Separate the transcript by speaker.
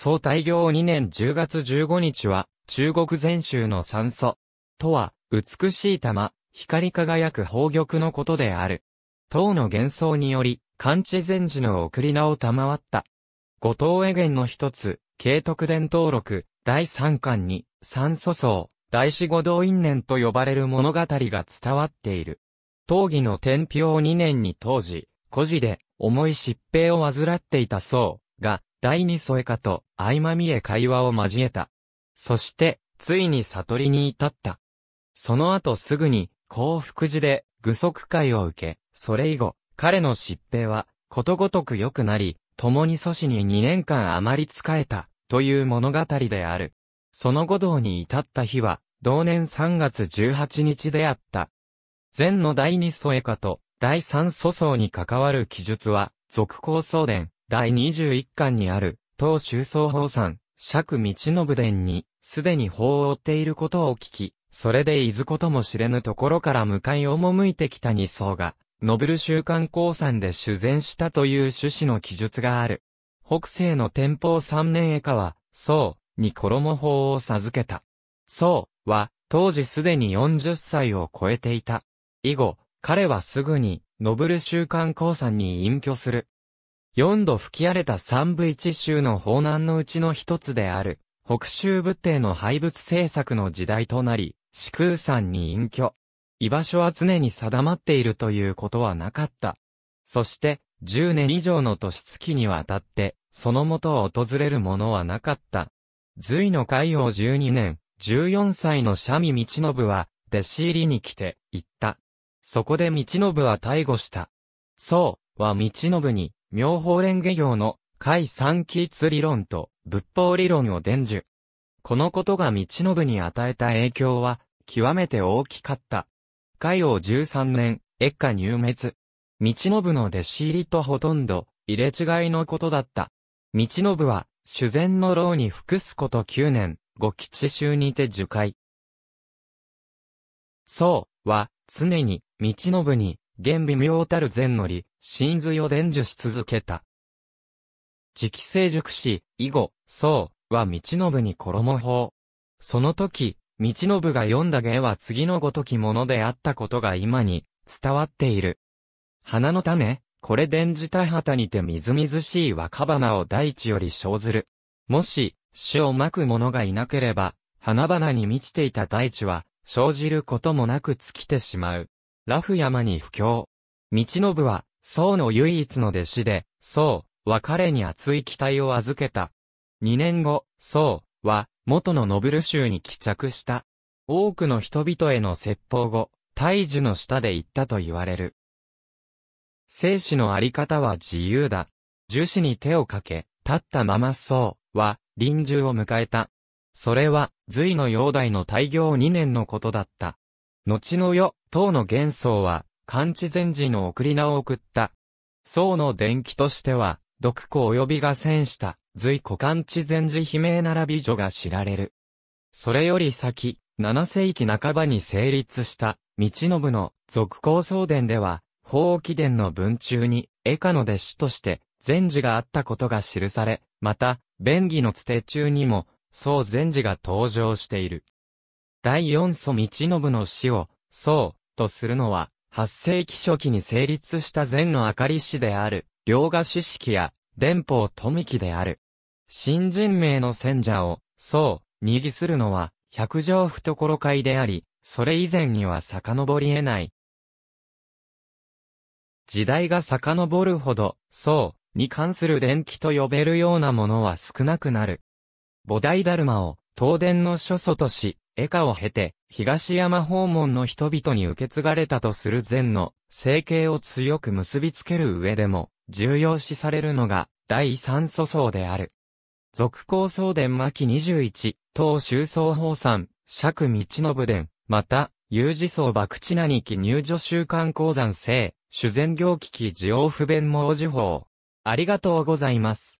Speaker 1: 総大業2年10月15日は、中国全州の酸素。とは、美しい玉、光り輝く宝玉のことである。唐の幻想により、漢地禅師の送り名を賜った。五島絵源の一つ、慶徳伝登録、第三巻に、三祖層、大四五道因年と呼ばれる物語が伝わっている。唐義の天平2年に当時、孤児で、重い疾病を患っていた僧が、第二添家と合間見え会話を交えた。そして、ついに悟りに至った。その後すぐに、幸福寺で、愚足会を受け、それ以後、彼の疾病は、ことごとく良くなり、共に祖師に2年間余り仕えた、という物語である。その後道に至った日は、同年3月18日であった。前の第二添家と第三祖宗に関わる記述は、続行送伝、第21巻にある、当周総法山、釈道信伝に、すでに法を追っていることを聞き、それでいずことも知れぬところから向かい赴いてきた二層が、ノブル週刊公算で修善したという趣旨の記述がある。北西の天保三年以下は、宋に衣法を授けた。宋は、当時すでに40歳を超えていた。以後、彼はすぐに、ノブル週刊公算に隠居する。4度吹き荒れた三部一州の方南のうちの一つである、北州仏帝の廃仏政策の時代となり、四空山に隠居。居場所は常に定まっているということはなかった。そして、10年以上の年月にわたって、そのもとを訪れるものはなかった。隋の海王12年、14歳のシャミ道信は、弟子入りに来て、行った。そこで道信は逮捕した。そう、は道信に、妙法蓮華経の解三起一理論と仏法理論を伝授。このことが道信に与えた影響は、極めて大きかった。海王十三年、越下入滅。道信の弟子入りとほとんど、入れ違いのことだった。道信は、修善の牢に服すこと九年、五吉衆にて受戒。そう、は、常に、道信に、現微妙たる善のり、真髄を伝授し続けた。直成熟し、以後、宋は道信に衣法。その時、道信が読んだ芸は次のごときものであったことが今に伝わっている。花の種、これ伝じた旗にてみずみずしい若花を大地より生ずる。もし、死をまく者がいなければ、花々に満ちていた大地は、生じることもなく尽きてしまう。ラフ山に布教。道信は、宋の唯一の弟子で、宋は彼に熱い期待を預けた。2年後、宋は、元のノブル州に帰着した。多くの人々への説法後、大樹の下で行ったと言われる。生死のあり方は自由だ。樹脂に手をかけ、立ったままそうは、臨終を迎えた。それは、隋の容体の大行2年のことだった。後の世、唐の元宗は、漢地禅寺の送り名を送った。宋の伝記としては、独庫及びが戦した、随古漢地禅寺悲鳴並び女が知られる。それより先、七世紀半ばに成立した、道信の続行宗伝では、法起伝の文中に、絵家の弟子として、禅寺があったことが記され、また、弁義のつて中にも、宋禅寺が登場している。第四祖道信の死を、宋、とするのは、8世紀初期に成立した禅の明かり師である、両賀詩式や、伝法富木である。新人名の戦者を、そう、握するのは、百条懐会であり、それ以前には遡り得ない。時代が遡るほど、そう、に関する伝記と呼べるようなものは少なくなる。菩提ダルマを、東伝の諸祖とし、絵下を経て、東山訪問の人々に受け継がれたとする禅の生計を強く結びつける上でも、重要視されるのが、第三祖層である。続行僧伝巻21、当周僧法山、釈道信伝、また、有事僧博知なに記入助習慣鉱山生、修善行危機事王不便猛受法。ありがとうございます。